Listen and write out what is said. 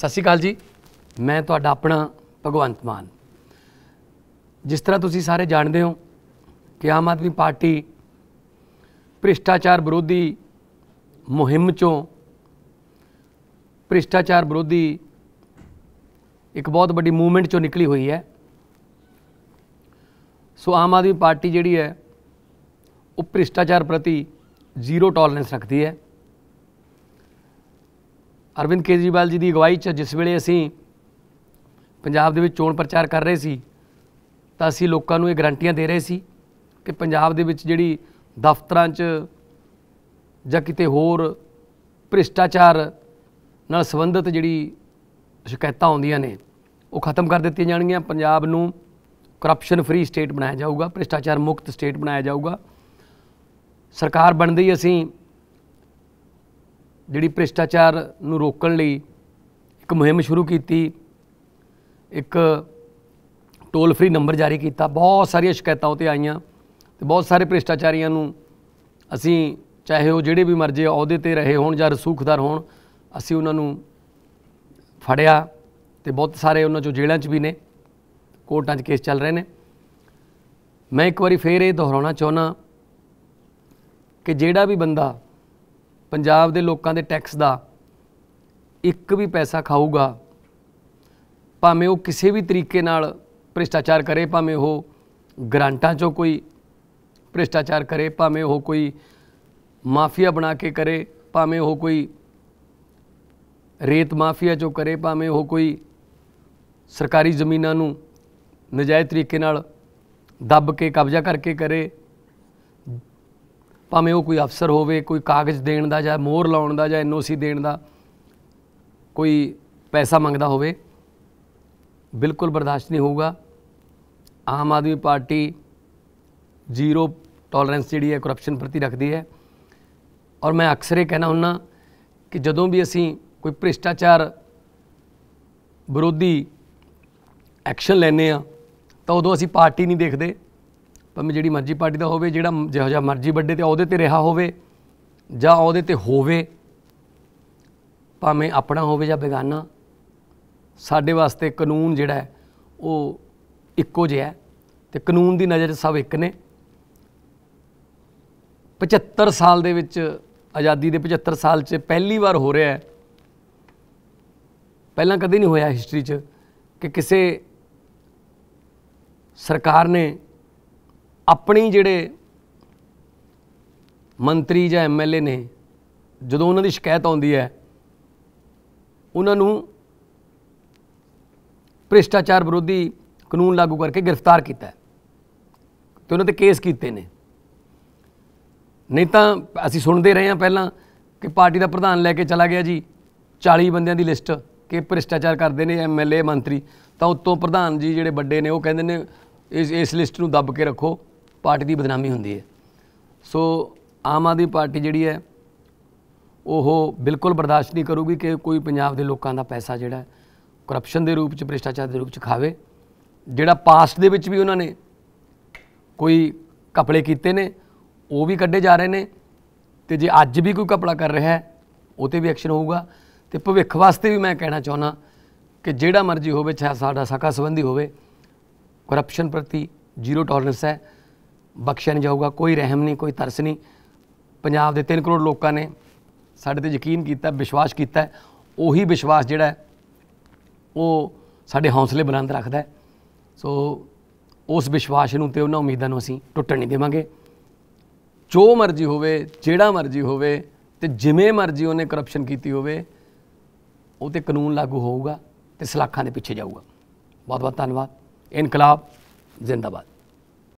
ਸਤਿ ਸ਼੍ਰੀ ਅਕਾਲ ਜੀ ਮੈਂ ਤੁਹਾਡਾ ਆਪਣਾ ਭਗਵੰਤ ਮਾਨ ਜਿਸ ਤਰ੍ਹਾਂ ਤੁਸੀਂ ਸਾਰੇ ਜਾਣਦੇ ਹੋ ਕਿ ਆਮ ਆਦਮੀ ਪਾਰਟੀ ਭ੍ਰਿਸ਼ਟਾਚਾਰ ਵਿਰੋਧੀ ਮੁਹਿੰਮ ਚੋਂ ਭ੍ਰਿਸ਼ਟਾਚਾਰ ਵਿਰੋਧੀ ਇੱਕ ਬਹੁਤ ਵੱਡੀ ਮੂਵਮੈਂਟ ਚੋਂ ਨਿਕਲੀ ਹੋਈ ਹੈ ਸੋ ਆਮ ਆਦਮੀ ਪਾਰਟੀ ਜਿਹੜੀ ਹੈ ਉਹ ਭ੍ਰਿਸ਼ਟਾਚਾਰ ਪ੍ਰਤੀ ਜ਼ੀਰੋ ਟੋਲਰੈਂਸ ਰੱਖਦੀ ਹੈ ਅਰਵਿੰਦ ਕੇਜਰੀਵਾਲ ਜੀ ਦੀ ਅਗਵਾਈ 'ਚ ਜਿਸ ਵੇਲੇ ਅਸੀਂ ਪੰਜਾਬ ਦੇ ਵਿੱਚ ਚੋਣ ਪ੍ਰਚਾਰ ਕਰ ਰਹੇ ਸੀ ਤਾਂ ਅਸੀਂ ਲੋਕਾਂ ਨੂੰ ਇਹ ਗਰੰਟੀਆਂ ਦੇ ਰਹੇ ਸੀ ਕਿ ਪੰਜਾਬ ਦੇ ਵਿੱਚ ਜਿਹੜੀ ਦਫ਼ਤਰਾਂ 'ਚ ਜਾਂ ਕਿਤੇ ਹੋਰ ਭ੍ਰਿਸ਼ਟਾਚਾਰ ਨਾਲ ਸੰਬੰਧਿਤ ਜਿਹੜੀ ਸ਼ਿਕਾਇਤਾਂ ਆਉਂਦੀਆਂ ਨੇ ਉਹ ਖਤਮ ਕਰ ਦਿੱਤੀਆਂ ਜਾਣਗੀਆਂ ਪੰਜਾਬ ਨੂੰ ਕਰਪਸ਼ਨ ਫ੍ਰੀ ਸਟੇਟ ਬਣਾਇਆ ਜਾਊਗਾ ਭ੍ਰਿਸ਼ਟਾਚਾਰ ਮੁਕਤ ਸਟੇਟ ਬਣਾਇਆ ਜਾਊਗਾ ਸਰਕਾਰ ਬਣਦੇ ਹੀ ਅਸੀਂ ਜਿਹੜੀ ਭ੍ਰਿਸ਼ਟਾਚਾਰ ਨੂੰ ਰੋਕਣ ਲਈ ਇੱਕ ਮੁਹਿੰਮ ਸ਼ੁਰੂ ਕੀਤੀ ਇੱਕ ਟੋਲ ਫ੍ਰੀ ਨੰਬਰ ਜਾਰੀ ਕੀਤਾ ਬਹੁਤ ਸਾਰੀਆਂ ਸ਼ਿਕਾਇਤਾਂ ਉਤੇ ਆਈਆਂ ਤੇ ਬਹੁਤ ਸਾਰੇ ਭ੍ਰਿਸ਼ਟਾਚਾਰੀਆਂ ਨੂੰ ਅਸੀਂ ਚਾਹੇ ਉਹ ਜਿਹੜੇ ਵੀ ਮਰਜੇ ਅਹੁਦੇ ਤੇ ਰਹੇ ਹੋਣ ਜਾਂ ਰਸੂਖਦਾਰ ਹੋਣ ਅਸੀਂ ਉਹਨਾਂ ਨੂੰ ਫੜਿਆ ਤੇ ਬਹੁਤ ਸਾਰੇ ਉਹਨਾਂ ਚੋਂ ਜੇਲ੍ਹਾਂ 'ਚ ਵੀ ਨੇ ਕੋਰਟਾਂ 'ਚ ਕੇਸ ਚੱਲ ਰਹੇ ਨੇ ਮੈਂ ਇੱਕ ਵਾਰੀ ਫੇਰ ਇਹ ਦੁਹਰਾਉਣਾ ਚਾਹੁੰਦਾ ਕਿ ਜਿਹੜਾ ਵੀ ਬੰਦਾ ਪੰਜਾਬ ਦੇ ਲੋਕਾਂ ਦੇ ਟੈਕਸ ਦਾ ਇੱਕ ਵੀ ਪੈਸਾ ਖਾਊਗਾ ਭਾਵੇਂ ਉਹ ਕਿਸੇ ਵੀ ਤਰੀਕੇ ਨਾਲ ਭ੍ਰਿਸ਼ਟਾਚਾਰ ਕਰੇ ਭਾਵੇਂ ਉਹ ਗਰੰਟਾਂ 'ਚੋਂ ਕੋਈ ਭ੍ਰਿਸ਼ਟਾਚਾਰ ਕਰੇ ਭਾਵੇਂ ਉਹ ਕੋਈ ਮਾਫੀਆ ਬਣਾ ਕੇ ਕਰੇ ਭਾਵੇਂ ਉਹ ਕੋਈ ਰੇਤ ਮਾਫੀਆ 'ਚੋਂ ਕਰੇ ਭਾਵੇਂ ਉਹ ਕੋਈ ਸਰਕਾਰੀ ਜ਼ਮੀਨਾਂ ਨੂੰ ਨਜਾਇਜ਼ ਤਰੀਕੇ ਨਾਲ ਦੱਬ ਕੇ ਕਬਜ਼ਾ ਕਰਕੇ ਕਰੇ ਭਾਵੇਂ ਉਹ ਕੋਈ ਅਫਸਰ ਹੋਵੇ ਕੋਈ ਕਾਗਜ਼ ਦੇਣ ਦਾ ਜਾਂ ਮੋਹਰ ਲਾਉਣ ਦਾ ਜਾਂ ਐਨਓਸੀ ਦੇਣ ਦਾ ਕੋਈ ਪੈਸਾ ਮੰਗਦਾ ਹੋਵੇ ਬਿਲਕੁਲ ਬਰਦਾਸ਼ਤ ਨਹੀਂ ਹੋਊਗਾ Aam Aadmi party zero tolerance ਜਿਹੜੀ ਹੈ ਕਰਪਸ਼ਨ ਪ੍ਰਤੀ ਰੱਖਦੀ ਹੈ ਔਰ ਮੈਂ ਅਕਸਰ ਇਹ ਕਹਿਣਾ ਹੁੰਨਾ ਕਿ ਜਦੋਂ ਵੀ ਅਸੀਂ ਕੋਈ ਭ੍ਰਿਸ਼ਟਾਚਾਰ ਵਿਰੋਧੀ ਐਕਸ਼ਨ ਲੈਨੇ ਆ ਤਾਂ ਉਦੋਂ ਅਸੀਂ ਪਾਰਟੀ ਨਹੀਂ ਦੇਖਦੇ ਭਾਵੇਂ ਜਿਹੜੀ ਮਰਜ਼ੀ ਪਾਰਟੀ ਦਾ ਹੋਵੇ ਜਿਹੜਾ ਜਿਹੋ ਜਿਹਾ ਮਰਜ਼ੀ ਵੱਡੇ ਤੇ ਉਹਦੇ ਤੇ ਰਿਹਾ ਹੋਵੇ ਜਾਂ ਉਹਦੇ ਤੇ ਹੋਵੇ ਭਾਵੇਂ ਆਪਣਾ ਹੋਵੇ ਜਾਂ ਬੇਗਾਨਾ ਸਾਡੇ ਵਾਸਤੇ ਕਾਨੂੰਨ ਜਿਹੜਾ ਉਹ ਇੱਕੋ ਜਿਹਾ ਹੈ ਤੇ ਕਾਨੂੰਨ ਦੀ ਨਜ਼ਰ ਸਭ ਇੱਕ ਨੇ 75 ਸਾਲ ਦੇ ਵਿੱਚ ਆਜ਼ਾਦੀ ਦੇ 75 ਸਾਲ 'ਚ ਪਹਿਲੀ ਵਾਰ ਹੋ ਰਿਹਾ ਹੈ ਪਹਿਲਾਂ ਕਦੇ ਨਹੀਂ ਹੋਇਆ ਹਿਸਟਰੀ 'ਚ ਕਿ ਕਿਸੇ ਸਰਕਾਰ ਨੇ ਆਪਣੀ ਜਿਹੜੇ ਮੰਤਰੀ ਜਾਂ ਐਮਐਲਏ ਨੇ ਜਦੋਂ ਉਹਨਾਂ ਦੀ ਸ਼ਿਕਾਇਤ ਆਉਂਦੀ ਹੈ ਉਹਨਾਂ ਨੂੰ ਭ੍ਰਿਸ਼ਟਾਚਾਰ ਵਿਰੋਧੀ ਕਾਨੂੰਨ ਲਾਗੂ ਕਰਕੇ ਗ੍ਰਿਫਤਾਰ ਕੀਤਾ ਹੈ ਤੇ ਉਹਨਾਂ ਤੇ ਕੇਸ ਕੀਤੇ ਨੇ ਨਹੀਂ ਤਾਂ ਅਸੀਂ ਸੁਣਦੇ ਰਹੇ ਹਾਂ ਪਹਿਲਾਂ ਕਿ ਪਾਰਟੀ ਦਾ ਪ੍ਰਧਾਨ ਲੈ ਕੇ ਚਲਾ ਗਿਆ ਜੀ 40 ਬੰਦਿਆਂ ਦੀ ਲਿਸਟ ਕਿ ਭ੍ਰਿਸ਼ਟਾਚਾਰ ਕਰਦੇ ਨੇ ਐਮਐਲਏ ਮੰਤਰੀ ਤਾਂ ਉਤੋਂ ਪ੍ਰਧਾਨ ਜੀ ਜਿਹੜੇ ਵੱਡੇ ਨੇ ਉਹ ਕਹਿੰਦੇ ਨੇ ਇਸ ਇਸ ਲਿਸਟ ਨੂੰ ਦੱਬ ਕੇ ਰੱਖੋ ਪਾਰਟੀ ਦੀ ਬਦਨਾਮੀ ਹੁੰਦੀ ਹੈ ਸੋ ਆਮ ਆਦਮੀ ਪਾਰਟੀ ਜਿਹੜੀ ਹੈ ਉਹ ਬਿਲਕੁਲ ਬਰਦਾਸ਼ਤ ਨਹੀਂ ਕਰੂਗੀ ਕਿ ਕੋਈ ਪੰਜਾਬ ਦੇ ਲੋਕਾਂ ਦਾ ਪੈਸਾ ਜਿਹੜਾ ਕਰਪਸ਼ਨ ਦੇ ਰੂਪ ਚ ਭ੍ਰਿਸ਼ਟਾਚਾਰ ਦੇ ਰੂਪ ਚ ਖਾਵੇ ਜਿਹੜਾ ਪਾਸਟ ਦੇ ਵਿੱਚ ਵੀ ਉਹਨਾਂ ਨੇ ਕੋਈ ਕਪੜੇ ਕੀਤੇ ਨੇ ਉਹ ਵੀ ਕੱਢੇ ਜਾ ਰਹੇ ਨੇ ਤੇ ਜੇ ਅੱਜ ਵੀ ਕੋਈ ਕਪੜਾ ਕਰ ਰਿਹਾ ਹੈ ਉਹ ਤੇ ਵੀ ਐਕਸ਼ਨ ਹੋਊਗਾ ਤੇ ਭਵਿੱਖ ਵਾਸਤੇ ਵੀ ਮੈਂ ਕਹਿਣਾ ਚਾਹੁੰਦਾ ਕਿ ਜਿਹੜਾ ਮਰਜ਼ੀ ਹੋਵੇ ਚਾਹੇ ਸਾਡਾ ਸਾਕਾ ਸੰਬੰਧੀ ਹੋਵੇ ਕਰਪਸ਼ਨ ਪ੍ਰਤੀ ਜ਼ੀਰੋ ਟੋਲਰੈਂਸ ਹੈ ਬਖਸ਼ਿਆ ਨਹੀਂ ਜਾਊਗਾ ਕੋਈ ਰਹਿਮ ਨਹੀਂ ਕੋਈ ਤਰਸ ਨਹੀਂ ਪੰਜਾਬ ਦੇ 3 ਕਰੋੜ ਲੋਕਾਂ ਨੇ ਸਾਡੇ ਤੇ ਯਕੀਨ ਕੀਤਾ ਵਿਸ਼ਵਾਸ ਕੀਤਾ ਉਹੀ ਵਿਸ਼ਵਾਸ ਜਿਹੜਾ ਉਹ ਸਾਡੇ ਹੌਸਲੇ ਬੁਲੰਦ ਰੱਖਦਾ ਸੋ ਉਸ ਵਿਸ਼ਵਾਸ ਨੂੰ ਤੇ ਉਹਨਾਂ ਉਮੀਦਾਂ ਨੂੰ ਅਸੀਂ ਟੁੱਟਣ ਨਹੀਂ ਦੇਵਾਂਗੇ ਜੋ ਮਰਜ਼ੀ ਹੋਵੇ ਜਿਹੜਾ ਮਰਜ਼ੀ ਹੋਵੇ ਤੇ ਜਿਵੇਂ ਮਰਜ਼ੀ ਉਹਨੇ ਕਰਪਸ਼ਨ ਕੀਤੀ ਹੋਵੇ ਉਹ ਤੇ ਕਾਨੂੰਨ ਲਾਗੂ ਹੋਊਗਾ ਤੇ ਸਲਾਖਾਂ ਦੇ ਪਿੱਛੇ ਜਾਊਗਾ ਬਹੁਤ ਬਹੁਤ ਧੰਨਵਾਦ ਇਨਕਲਾਬ ਜ਼ਿੰਦਾਬਾਦ